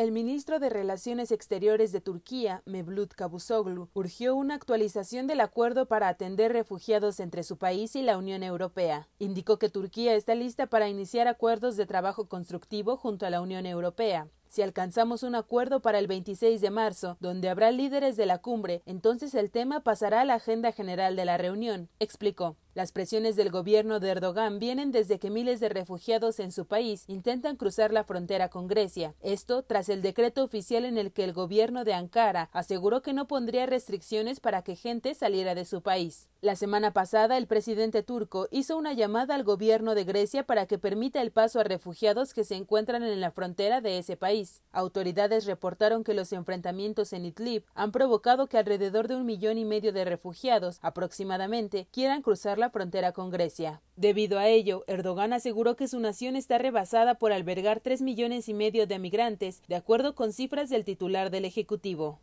El ministro de Relaciones Exteriores de Turquía, Mevlut Cavusoglu, urgió una actualización del acuerdo para atender refugiados entre su país y la Unión Europea. Indicó que Turquía está lista para iniciar acuerdos de trabajo constructivo junto a la Unión Europea. Si alcanzamos un acuerdo para el 26 de marzo, donde habrá líderes de la cumbre, entonces el tema pasará a la agenda general de la reunión, explicó. Las presiones del gobierno de Erdogan vienen desde que miles de refugiados en su país intentan cruzar la frontera con Grecia. Esto tras el decreto oficial en el que el gobierno de Ankara aseguró que no pondría restricciones para que gente saliera de su país. La semana pasada, el presidente turco hizo una llamada al gobierno de Grecia para que permita el paso a refugiados que se encuentran en la frontera de ese país. Autoridades reportaron que los enfrentamientos en Idlib han provocado que alrededor de un millón y medio de refugiados, aproximadamente, quieran cruzar la frontera con Grecia. Debido a ello, Erdogan aseguró que su nación está rebasada por albergar tres millones y medio de migrantes, de acuerdo con cifras del titular del Ejecutivo.